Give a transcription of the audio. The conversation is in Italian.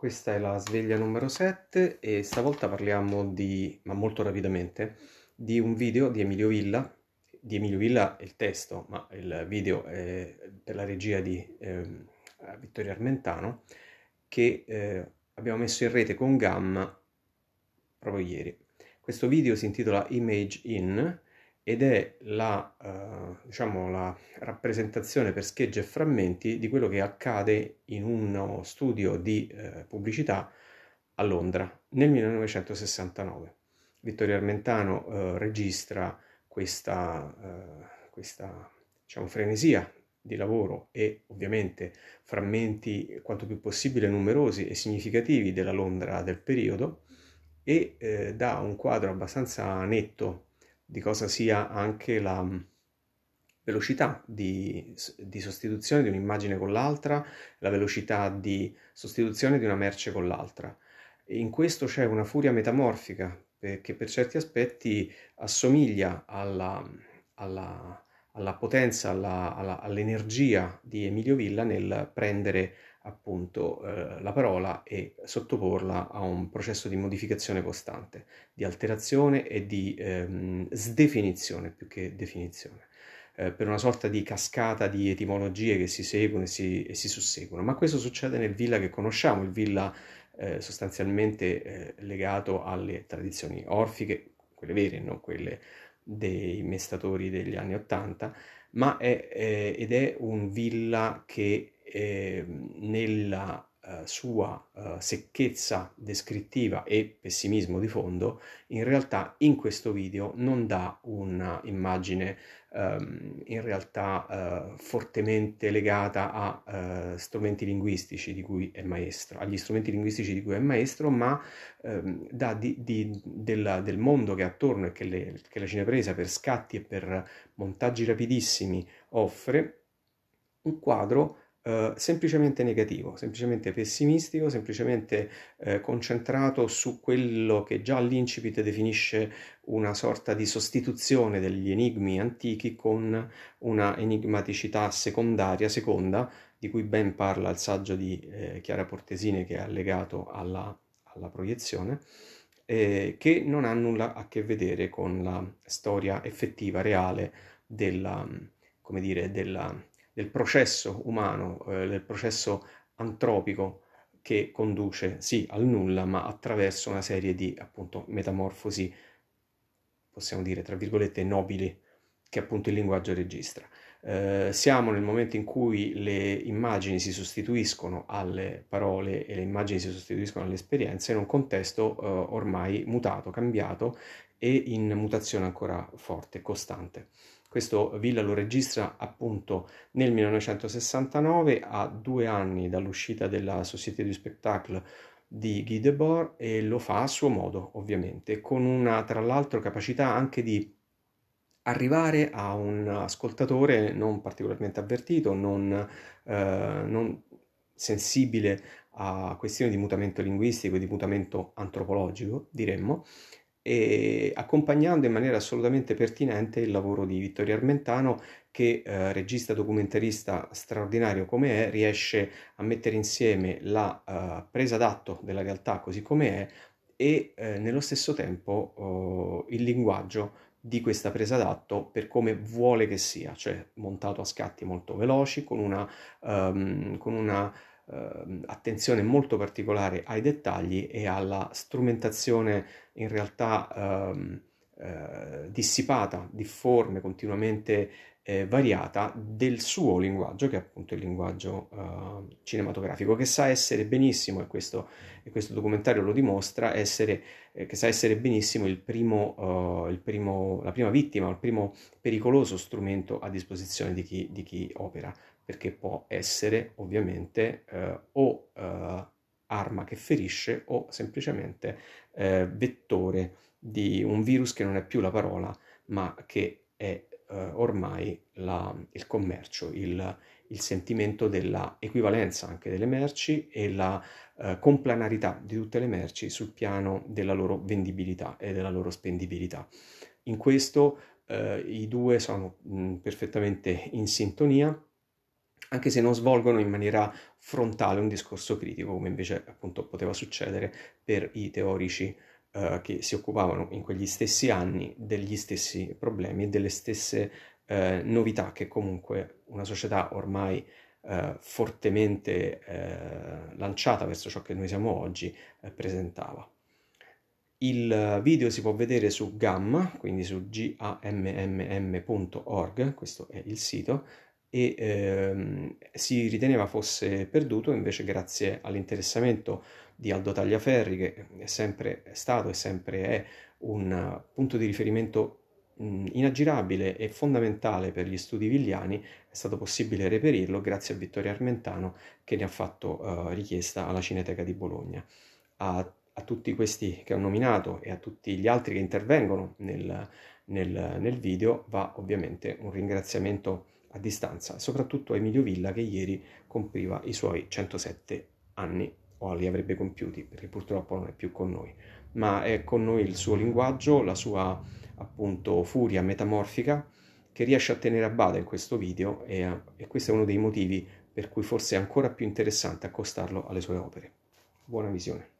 Questa è la sveglia numero 7 e stavolta parliamo di, ma molto rapidamente, di un video di Emilio Villa, di Emilio Villa il testo, ma il video è per la regia di eh, Vittorio Armentano, che eh, abbiamo messo in rete con Gamma proprio ieri. Questo video si intitola Image In ed è la, eh, diciamo, la rappresentazione per schegge e frammenti di quello che accade in uno studio di eh, pubblicità a Londra nel 1969. Vittorio Armentano eh, registra questa, eh, questa diciamo, frenesia di lavoro e ovviamente frammenti quanto più possibile numerosi e significativi della Londra del periodo e eh, dà un quadro abbastanza netto di cosa sia anche la mm, velocità di, di sostituzione di un'immagine con l'altra, la velocità di sostituzione di una merce con l'altra. In questo c'è una furia metamorfica che per certi aspetti assomiglia alla, mm, alla, alla potenza, alla, all'energia di Emilio Villa nel prendere appunto eh, la parola e sottoporla a un processo di modificazione costante, di alterazione e di ehm, sdefinizione più che definizione, eh, per una sorta di cascata di etimologie che si seguono e si, e si susseguono. Ma questo succede nel villa che conosciamo, il villa eh, sostanzialmente eh, legato alle tradizioni orfiche, quelle vere, non quelle dei mestatori degli anni Ottanta, ma è, è, ed è un villa che Ehm, eh, nella sua eh, secchezza descrittiva e pessimismo di fondo, in realtà in questo video non dà un'immagine ehm, in realtà eh, fortemente legata a eh, strumenti linguistici di cui è maestro, agli strumenti linguistici di cui è maestro, ma ehm, dà di, di, della, del mondo che è attorno e che, le, che la cinepresa per scatti e per montaggi rapidissimi offre un quadro eh, semplicemente negativo, semplicemente pessimistico, semplicemente eh, concentrato su quello che già l'incipit definisce una sorta di sostituzione degli enigmi antichi con una enigmaticità secondaria, seconda, di cui ben parla il saggio di eh, Chiara Portesine che è allegato alla, alla proiezione, eh, che non ha nulla a che vedere con la storia effettiva, reale della, come dire, della del processo umano, eh, del processo antropico che conduce sì al nulla, ma attraverso una serie di appunto metamorfosi, possiamo dire tra virgolette nobili, che appunto il linguaggio registra. Eh, siamo nel momento in cui le immagini si sostituiscono alle parole e le immagini si sostituiscono alle esperienze in un contesto eh, ormai mutato, cambiato e in mutazione ancora forte, costante. Questo Villa lo registra appunto nel 1969, a due anni dall'uscita della Société du Spectacle di Guy Debord e lo fa a suo modo, ovviamente, con una tra l'altro capacità anche di arrivare a un ascoltatore non particolarmente avvertito, non, eh, non sensibile a questioni di mutamento linguistico di mutamento antropologico, diremmo, e accompagnando in maniera assolutamente pertinente il lavoro di Vittorio Armentano che eh, regista documentarista straordinario come è riesce a mettere insieme la eh, presa d'atto della realtà così come è e eh, nello stesso tempo oh, il linguaggio di questa presa d'atto per come vuole che sia, cioè montato a scatti molto veloci, con una, um, con una eh, attenzione molto particolare ai dettagli e alla strumentazione in realtà ehm, eh, dissipata, difforme, continuamente eh, variata del suo linguaggio, che è appunto il linguaggio eh, cinematografico, che sa essere benissimo, e questo, e questo documentario lo dimostra, essere, eh, che sa essere benissimo il primo, eh, il primo, la prima vittima, il primo pericoloso strumento a disposizione di chi, di chi opera perché può essere ovviamente eh, o eh, arma che ferisce o semplicemente eh, vettore di un virus che non è più la parola, ma che è eh, ormai la, il commercio, il, il sentimento dell'equivalenza anche delle merci e la eh, complanarità di tutte le merci sul piano della loro vendibilità e della loro spendibilità. In questo eh, i due sono mh, mm, perfettamente in sintonia anche se non svolgono in maniera frontale un discorso critico, come invece appunto poteva succedere per i teorici eh, che si occupavano in quegli stessi anni degli stessi problemi e delle stesse eh, novità che comunque una società ormai eh, fortemente eh, lanciata verso ciò che noi siamo oggi eh, presentava. Il video si può vedere su GAMM, quindi su gamm.org, questo è il sito, e ehm, si riteneva fosse perduto invece grazie all'interessamento di Aldo Tagliaferri che è sempre stato e sempre è un eh, punto di riferimento inaggirabile e fondamentale per gli studi villiani, è stato possibile reperirlo grazie a Vittorio Armentano che ne ha fatto uh, richiesta alla Cineteca di Bologna. A a tutti questi che ho nominato e a tutti gli altri che intervengono nel, nel, nel video va ovviamente un ringraziamento a distanza, soprattutto a Emilio Villa che ieri compriva i suoi 107 anni o li avrebbe compiuti perché purtroppo non è più con noi, ma è con noi il suo linguaggio, la sua appunto furia metamorfica che riesce a tenere a bada in questo video e, e questo è uno dei motivi per cui forse è ancora più interessante accostarlo alle sue opere. Buona visione.